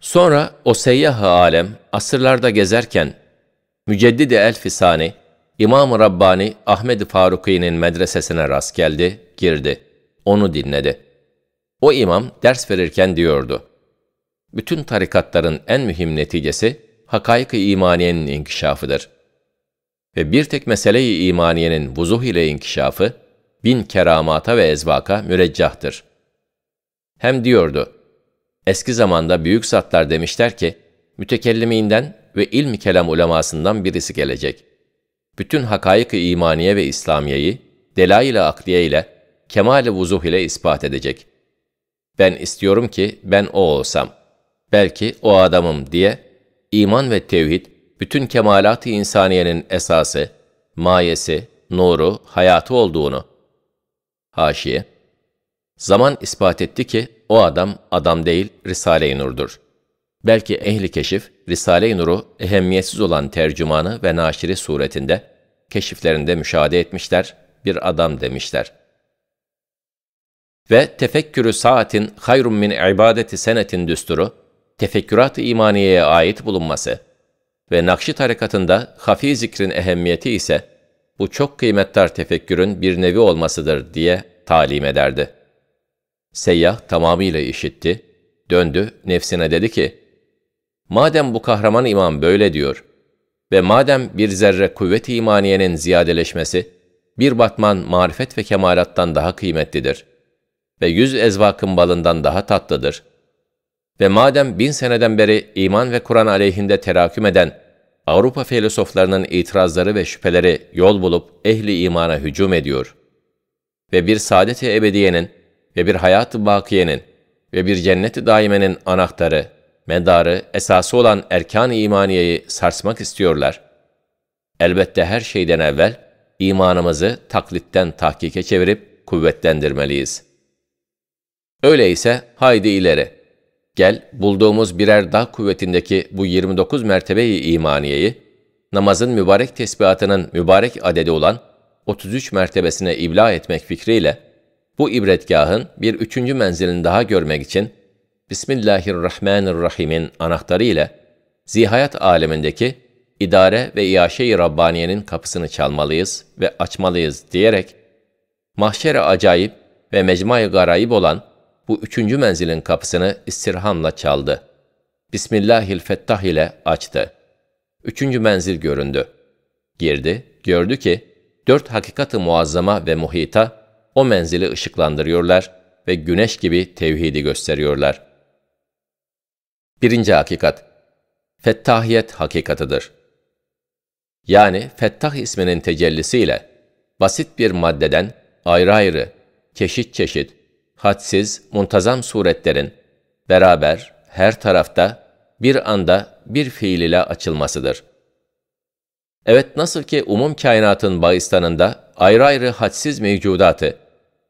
Sonra o seyyah alem asırlarda gezerken Müceddidi Elfisani, İmam-ı Rabbani Ahmed-i Faruki'nin medresesine rast geldi, girdi. Onu dinledi. O imam ders verirken diyordu. Bütün tarikatların en mühim neticesi hakayık-ı imaniyenin inkişafıdır. Ve bir tek mesele-i imaniyenin vuzuh ile inkişafı, bin keramata ve ezvaka müreccahtır. Hem diyordu, Eski zamanda büyük zatlar demişler ki, mütekelliminden ve ilm kelam ulemasından birisi gelecek. Bütün hakaik imaniye ve İslamiyeyi delayla i akliye ile kemal-i vuzuh ile ispat edecek. Ben istiyorum ki ben o olsam, belki o adamım diye iman ve tevhid bütün kemalat-ı insaniyenin esası, mayesi, nuru, hayatı olduğunu. Haşiye Zaman ispat etti ki o adam adam değil Risale-i Nur'dur. Belki ehli keşif, Risale-i Nur'u ehemmiyetsiz olan tercümanı ve naşiri suretinde, keşiflerinde müşahede etmişler, bir adam demişler. Ve tefekkürü saatin hayrun min ibadeti senetin düsturu, tefekkürat-ı imaniyeye ait bulunması ve Nakşi tarikatında hafi zikrin ehemmiyeti ise, bu çok kıymetdar tefekkürün bir nevi olmasıdır diye talim ederdi. Seyyah tamamıyla işitti, döndü, nefsine dedi ki, Madem bu kahraman imam böyle diyor ve madem bir zerre kuvvet-i imaniyenin ziyadeleşmesi, bir batman marifet ve kemalattan daha kıymetlidir ve yüz ezvakın balından daha tatlıdır. Ve madem bin seneden beri iman ve Kur'an aleyhinde teraküm eden Avrupa filozoflarının itirazları ve şüpheleri yol bulup ehli imana hücum ediyor ve bir saadet-i ebediyenin ve bir hayat-ı bakiyenin ve bir cenneti daimenin anahtarı, medarı, esası olan erkan-ı imaniyeyi sarsmak istiyorlar. Elbette her şeyden evvel imanımızı taklitten tahkike çevirip kuvvetlendirmeliyiz. Öyleyse haydi ileri. Gel bulduğumuz birer dağ kuvvetindeki bu 29 mertebeyi imaniyeyi, namazın mübarek tesbihatının mübarek adedi olan 33 mertebesine ibla etmek fikriyle bu ibretgahın bir üçüncü menzilini daha görmek için Bismillahirrahmanirrahim'in anahtarı ile zihayat alemindeki idare ve iaşe-i Rabbaniye'nin kapısını çalmalıyız ve açmalıyız diyerek mahşere acayip ve mecmai garayip olan bu üçüncü menzilin kapısını istirhamla çaldı. Bismillahil Fettah ile açtı. Üçüncü menzil göründü. Girdi, gördü ki dört hakikati muazzama ve muhita o menzili ışıklandırıyorlar ve güneş gibi tevhidi gösteriyorlar. Birinci hakikat, fettahiyet hakikatıdır. Yani fettah isminin tecellisiyle basit bir maddeden ayrı ayrı, çeşit çeşit, hadsiz, muntazam suretlerin beraber her tarafta bir anda bir fiil ile açılmasıdır. Evet nasıl ki umum kainatın bağıstanında ayrı ayrı hadsiz mevcudatı,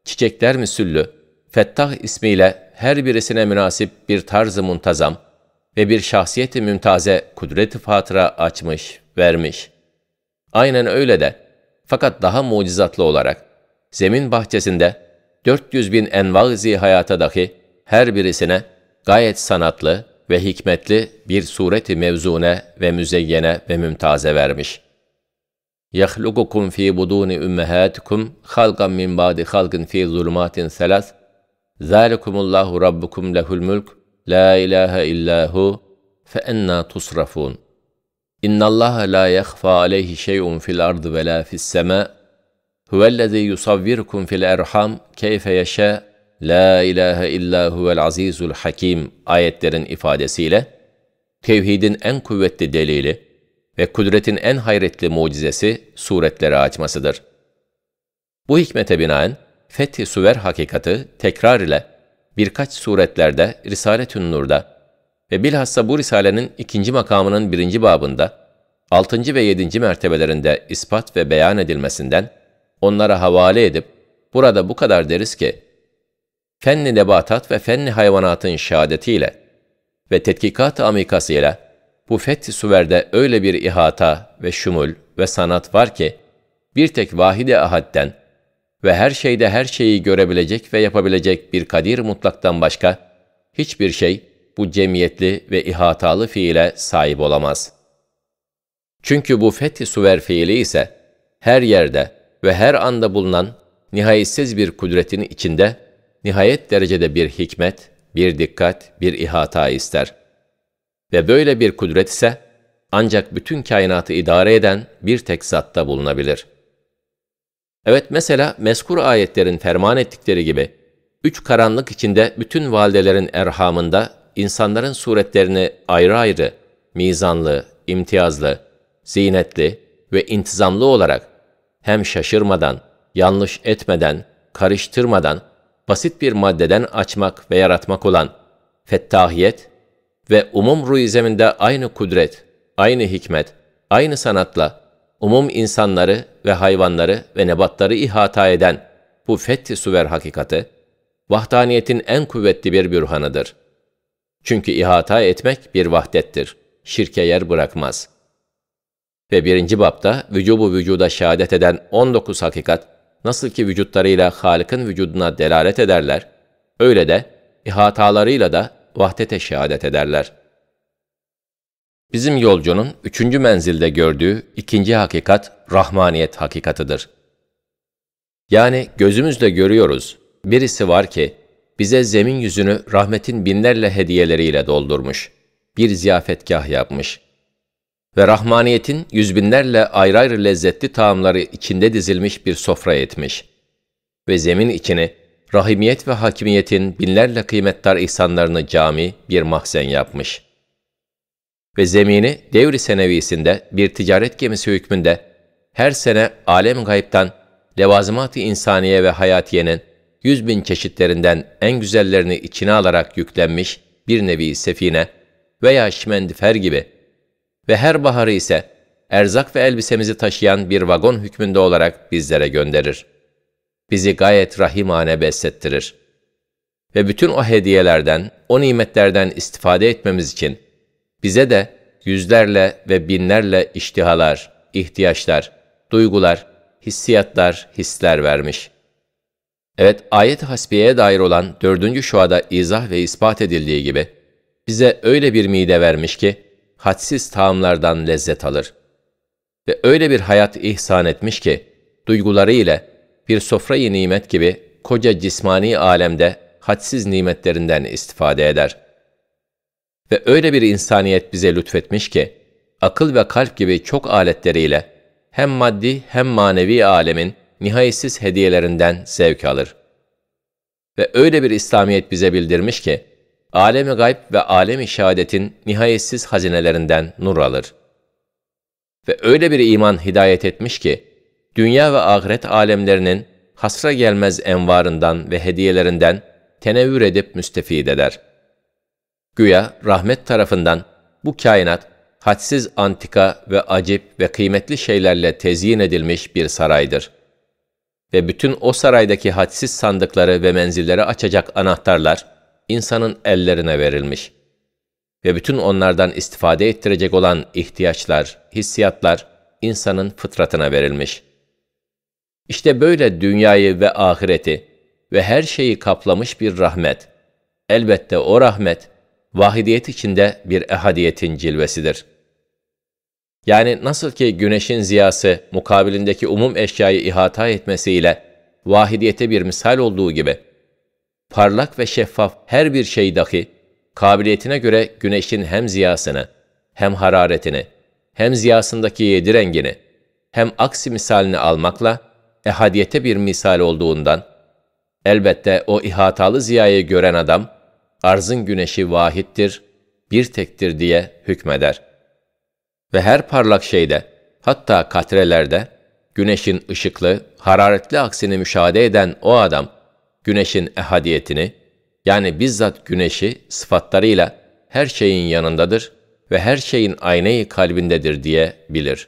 çiçekler misüllü, Fettah ismiyle her birisine münasip bir tarzı muntazam ve bir şahsiyeti mümtaze kudreti fatıra açmış, vermiş. Aynen öyle de, fakat daha mucizatlı olarak, zemin bahçesinde 400 bin envazi hayata dahi her birisine gayet sanatlı ve hikmetli bir sureti mevzune ve müzeyyene ve mümtaze vermiş.'' يخلقكم في بطون امهاتكم خلقا من بعد خلق في ظلمات ثلاث ذلكم الله ربكم له الملك لا اله الا هو فانى تصرفون ان الله لا يخفى عليه شيء في الارض ولا في السماء هو الذي يصوركم في الارحام كيف يشاء لا إله إلا هو العزيز الحكيم ayetlerin ifadesiyle tevhidin en kuvvetli delili ve kudretin en hayretli mucizesi suretlere açmasıdır. Bu hikmete binaen Fethi Süver hakikati tekrar ile birkaç suretlerde Risaletün Nur'da ve bilhassa bu risalenin ikinci makamının birinci babında, altıncı ve yedinci mertebelerinde ispat ve beyan edilmesinden onlara havale edip burada bu kadar deriz ki, fenni nebatat ve fenni hayvanatın şehadetiyle ve tetkikat amikasıyla bu Fethi Süver'de öyle bir ihata ve şumul ve sanat var ki, bir tek vahide ahadden ve her şeyde her şeyi görebilecek ve yapabilecek bir kadir mutlaktan başka, hiçbir şey bu cemiyetli ve ihatalı fiile sahip olamaz. Çünkü bu Fethi Süver fiili ise, her yerde ve her anda bulunan nihayetsiz bir kudretin içinde, nihayet derecede bir hikmet, bir dikkat, bir ihata ister.'' Ve böyle bir kudret ise ancak bütün kainatı idare eden bir tek zatta bulunabilir. Evet mesela mezkur ayetlerin ferman ettikleri gibi, üç karanlık içinde bütün validelerin erhamında insanların suretlerini ayrı ayrı, mizanlı, imtiyazlı, zinetli ve intizamlı olarak hem şaşırmadan, yanlış etmeden, karıştırmadan, basit bir maddeden açmak ve yaratmak olan fettahiyet ve umum ruizminde aynı kudret, aynı hikmet, aynı sanatla umum insanları ve hayvanları ve nebatları ihata eden bu fethi süver hakikati, vahdaniyetin en kuvvetli bir bürhanıdır. Çünkü ihata etmek bir vahdettir, şirke yer bırakmaz. Ve birinci bapta vücubu vücuda şehadet eden 19 hakikat, nasıl ki vücutlarıyla Halık'ın vücuduna delalet ederler, öyle de ihatalarıyla da vahdete şehadet ederler. Bizim yolcunun üçüncü menzilde gördüğü ikinci hakikat, rahmaniyet hakikatıdır. Yani gözümüzle görüyoruz, birisi var ki, bize zemin yüzünü rahmetin binlerle hediyeleriyle doldurmuş, bir ziyafetkah yapmış. Ve rahmaniyetin yüzbinlerle ayrı ayrı lezzetli taamları içinde dizilmiş bir sofra etmiş. Ve zemin içini rahimiyet ve hakimiyetin binlerle kıymetdar ihsanlarını cami, bir mahzen yapmış. Ve zemini devri senevisinde bir ticaret gemisi hükmünde her sene alem gayiptan levazımat-ı insaniye ve hayatiyenin yüz bin çeşitlerinden en güzellerini içine alarak yüklenmiş bir nevi sefine veya şimendifer gibi ve her baharı ise erzak ve elbisemizi taşıyan bir vagon hükmünde olarak bizlere gönderir.'' bizi gayet rahimane beslettirir. Ve bütün o hediyelerden, o nimetlerden istifade etmemiz için bize de yüzlerle ve binlerle iştihalar, ihtiyaçlar, duygular, hissiyatlar, hisler vermiş. Evet, ayet-i hasbiyeye dair olan dördüncü şuada izah ve ispat edildiği gibi, bize öyle bir mide vermiş ki, hadsiz taamlardan lezzet alır. Ve öyle bir hayat ihsan etmiş ki, duyguları ile, bir sofrayı nimet gibi koca cismani alemde hadsiz nimetlerinden istifade eder. Ve öyle bir insaniyet bize lütfetmiş ki, akıl ve kalp gibi çok aletleriyle hem maddi hem manevi alemin nihayetsiz hediyelerinden zevk alır. Ve öyle bir İslamiyet bize bildirmiş ki, alemi gayb ve alemi şehadetin nihayetsiz hazinelerinden nur alır. Ve öyle bir iman hidayet etmiş ki, dünya ve ahiret alemlerinin hasra gelmez envarından ve hediyelerinden tenevvür edip müstefid eder. Güya rahmet tarafından bu kainat hadsiz antika ve acip ve kıymetli şeylerle tezyin edilmiş bir saraydır. Ve bütün o saraydaki hadsiz sandıkları ve menzilleri açacak anahtarlar insanın ellerine verilmiş. Ve bütün onlardan istifade ettirecek olan ihtiyaçlar, hissiyatlar insanın fıtratına verilmiş.'' İşte böyle dünyayı ve ahireti ve her şeyi kaplamış bir rahmet. Elbette o rahmet, vahidiyet içinde bir ehadiyetin cilvesidir. Yani nasıl ki güneşin ziyası mukabilindeki umum eşyayı ihata etmesiyle vahidiyete bir misal olduğu gibi, parlak ve şeffaf her bir şey dahi, kabiliyetine göre güneşin hem ziyasını, hem hararetini, hem ziyasındaki yedi rengini, hem aksi misalini almakla, ehadiyete bir misal olduğundan, elbette o ihatalı ziyayı gören adam, arzın güneşi vahittir, bir tektir diye hükmeder. Ve her parlak şeyde, hatta katrelerde, güneşin ışıklı, hararetli aksini müşahede eden o adam, güneşin ehadiyetini, yani bizzat güneşi sıfatlarıyla her şeyin yanındadır ve her şeyin aynayı kalbindedir diye bilir.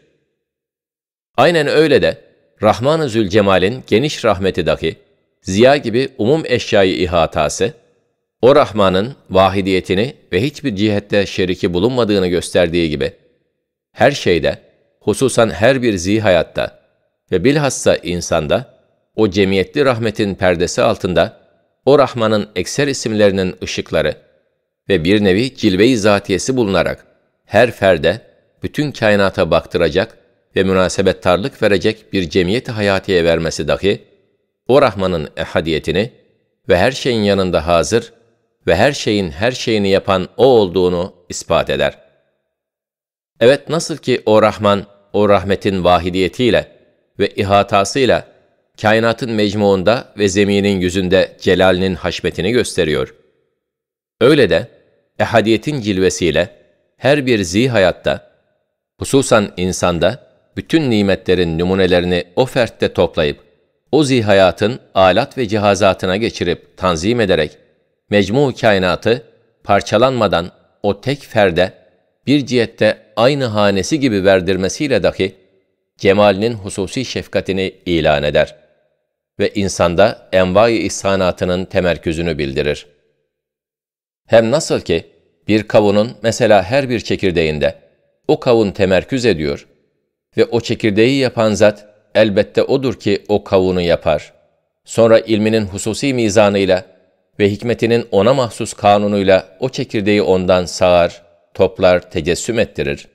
Aynen öyle de Rahman-ı Zülcemal'in geniş rahmeti dahi, ziya gibi umum eşyayı ihatası, o Rahman'ın vahidiyetini ve hiçbir cihette şeriki bulunmadığını gösterdiği gibi, her şeyde, hususan her bir zihayatta ve bilhassa insanda, o cemiyetli rahmetin perdesi altında, o Rahman'ın ekser isimlerinin ışıkları ve bir nevi cilve-i zatiyesi bulunarak, her ferde, bütün kainata baktıracak ve münasebettarlık verecek bir cemiyeti hayatiye vermesi dahi, o Rahman'ın ehadiyetini ve her şeyin yanında hazır ve her şeyin her şeyini yapan O olduğunu ispat eder. Evet nasıl ki O Rahman, O rahmetin vahidiyetiyle ve ihatasıyla kainatın mecmuunda ve zeminin yüzünde celalinin haşmetini gösteriyor. Öyle de ehadiyetin cilvesiyle her bir zihayatta, hususan insanda, bütün nimetlerin numunelerini o fertte toplayıp, o zihayatın alat ve cihazatına geçirip tanzim ederek, mecmu kainatı parçalanmadan o tek ferde bir cihette aynı hanesi gibi verdirmesiyle dahi cemalinin hususi şefkatini ilan eder ve insanda envai ihsanatının temerküzünü bildirir. Hem nasıl ki bir kavunun mesela her bir çekirdeğinde o kavun temerküz ediyor, ve o çekirdeği yapan zat elbette odur ki o kavunu yapar. Sonra ilminin hususi mizanıyla ve hikmetinin ona mahsus kanunuyla o çekirdeği ondan sağar, toplar, tecessüm ettirir.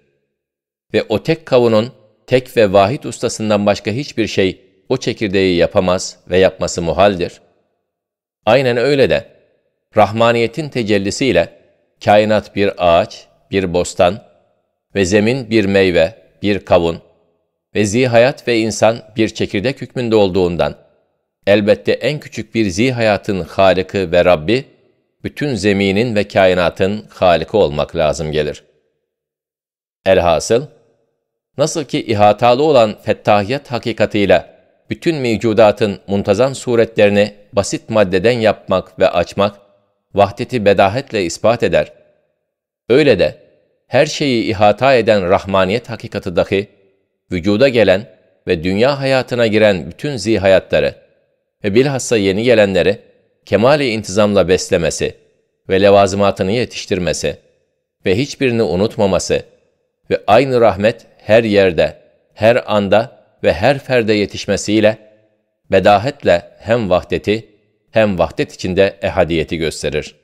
Ve o tek kavunun tek ve vahid ustasından başka hiçbir şey o çekirdeği yapamaz ve yapması muhaldir. Aynen öyle de Rahmaniyetin tecellisiyle kainat bir ağaç, bir bostan ve zemin bir meyve, bir kavun, ve zihayat ve insan bir çekirdek hükmünde olduğundan, elbette en küçük bir zihayatın Halık'ı ve Rabbi, bütün zeminin ve kainatın Halık'ı olmak lazım gelir. Elhasıl, nasıl ki ihatalı olan fettahiyet hakikatıyla bütün mevcudatın muntazam suretlerini basit maddeden yapmak ve açmak, vahdeti bedahetle ispat eder. Öyle de, her şeyi ihata eden rahmaniyet hakikati dahi, vücuda gelen ve dünya hayatına giren bütün zihayatları ve bilhassa yeni gelenleri kemali intizamla beslemesi ve levazımatını yetiştirmesi ve hiçbirini unutmaması ve aynı rahmet her yerde, her anda ve her ferde yetişmesiyle bedahetle hem vahdeti hem vahdet içinde ehadiyeti gösterir.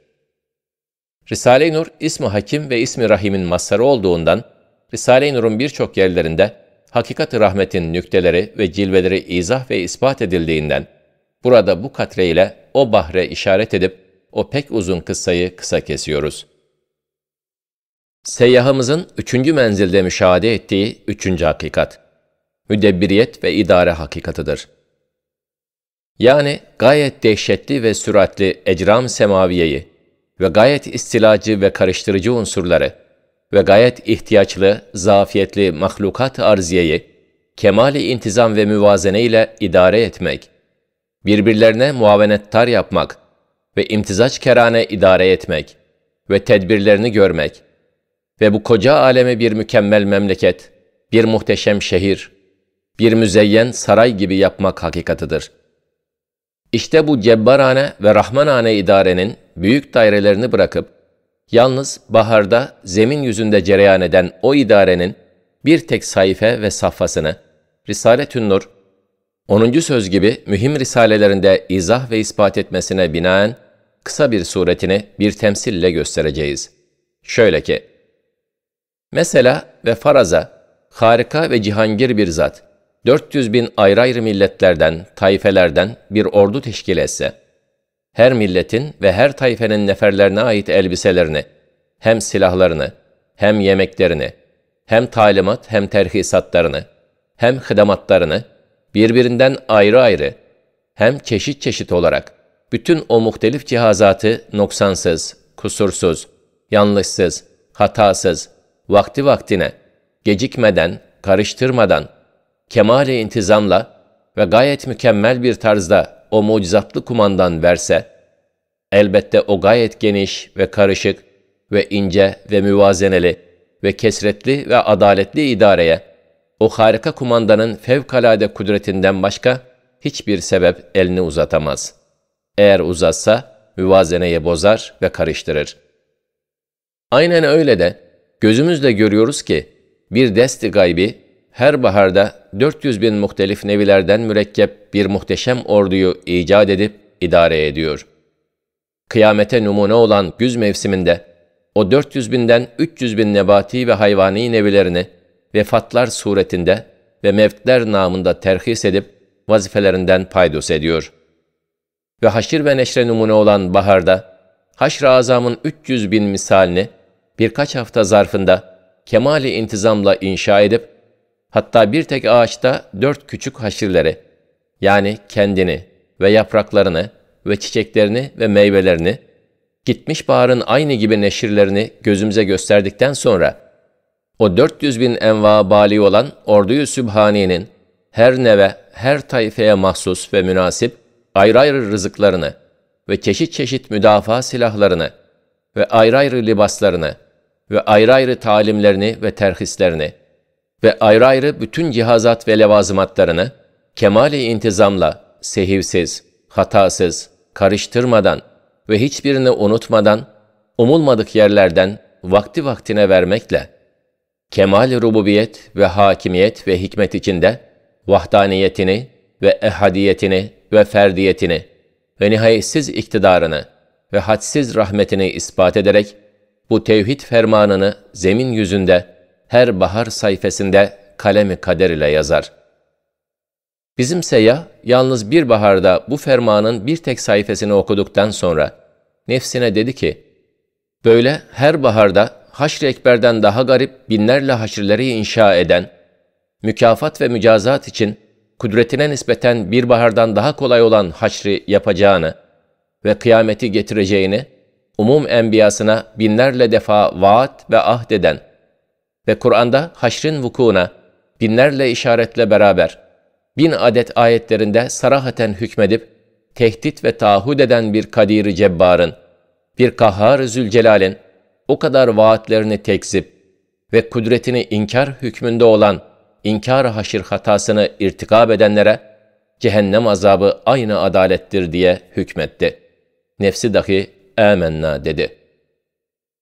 Risale-i Nur, ismi Hakim ve ismi Rahim'in mazharı olduğundan, Risale-i Nur'un birçok yerlerinde hakikat rahmetin nükteleri ve cilveleri izah ve ispat edildiğinden, burada bu katre ile o bahre işaret edip, o pek uzun kıssayı kısa kesiyoruz. Seyyahımızın üçüncü menzilde müşahede ettiği üçüncü hakikat, müdebbiriyet ve idare hakikatıdır. Yani gayet dehşetli ve süratli ecram semaviyeyi ve gayet istilacı ve karıştırıcı unsurları, ve gayet ihtiyaçlı, zafiyetli mahlukat arziyeyi kemali intizam ve müvazene ile idare etmek, birbirlerine muavenettar yapmak ve imtizaç kerane idare etmek ve tedbirlerini görmek ve bu koca aleme bir mükemmel memleket, bir muhteşem şehir, bir müzeyyen saray gibi yapmak hakikatıdır. İşte bu cebbarane ve rahmanane idarenin büyük dairelerini bırakıp, Yalnız baharda zemin yüzünde cereyan eden o idarenin bir tek sayfe ve safhasını Risaletün Nur 10. söz gibi mühim risalelerinde izah ve ispat etmesine binaen kısa bir suretini bir temsille göstereceğiz. Şöyle ki, Mesela ve faraza, harika ve cihangir bir zat, 400 bin ayrı ayrı milletlerden, tayfelerden bir ordu teşkil etse, her milletin ve her tayfenin neferlerine ait elbiselerini, hem silahlarını, hem yemeklerini, hem talimat hem terhisatlarını, hem hıdamatlarını, birbirinden ayrı ayrı, hem çeşit çeşit olarak, bütün o muhtelif cihazatı noksansız, kusursuz, yanlışsız, hatasız, vakti vaktine, gecikmeden, karıştırmadan, kemale intizamla ve gayet mükemmel bir tarzda o mucizatlı kumandan verse, elbette o gayet geniş ve karışık ve ince ve müvazeneli ve kesretli ve adaletli idareye, o harika kumandanın fevkalade kudretinden başka hiçbir sebep elini uzatamaz. Eğer uzatsa müvazeneyi bozar ve karıştırır. Aynen öyle de gözümüzle görüyoruz ki bir desti gaybi her baharda 400 bin muhtelif nevilerden mürekkep bir muhteşem orduyu icat edip idare ediyor. Kıyamete numune olan güz mevsiminde o 400 binden 300 bin nebati ve hayvani nevilerini vefatlar suretinde ve mevtler namında terhis edip vazifelerinden paydos ediyor. Ve haşir ve neşre numune olan baharda haşr-ı azamın 300 bin misalini birkaç hafta zarfında kemali intizamla inşa edip Hatta bir tek ağaçta dört küçük haşirleri, yani kendini ve yapraklarını ve çiçeklerini ve meyvelerini, gitmiş baharın aynı gibi neşirlerini gözümüze gösterdikten sonra, o 400 bin enva bali olan orduyu Sübhani'nin her neve, her tayfeye mahsus ve münasip ayrı ayrı rızıklarını ve çeşit çeşit müdafaa silahlarını ve ayrı ayrı libaslarını ve ayrı ayrı talimlerini ve terhislerini ve ayrı ayrı bütün cihazat ve levazımatlarını kemali intizamla, sehivsiz, hatasız, karıştırmadan ve hiçbirini unutmadan, umulmadık yerlerden vakti vaktine vermekle, kemal rububiyet ve hakimiyet ve hikmet içinde vahdaniyetini ve ehadiyetini ve ferdiyetini ve nihayetsiz iktidarını ve hadsiz rahmetini ispat ederek bu tevhid fermanını zemin yüzünde her bahar sayfasında kalemi kader ile yazar. Bizim seyyah yalnız bir baharda bu fermanın bir tek sayfasını okuduktan sonra nefsine dedi ki, böyle her baharda haşr-ı ekberden daha garip binlerle haşirleri inşa eden, mükafat ve mücazat için kudretine nispeten bir bahardan daha kolay olan haşri yapacağını ve kıyameti getireceğini, umum enbiyasına binlerle defa vaat ve ahdeden, ve Kur'an'da haşrin vukuuna binlerle işaretle beraber bin adet ayetlerinde sarahaten hükmedip tehdit ve taahhüt eden bir kadir cebbarın, bir kahhar Zülcelal'in o kadar vaatlerini tekzip ve kudretini inkar hükmünde olan inkar haşir hatasını irtikab edenlere cehennem azabı aynı adalettir diye hükmetti. Nefsi dahi ''Âmennâ'' dedi.''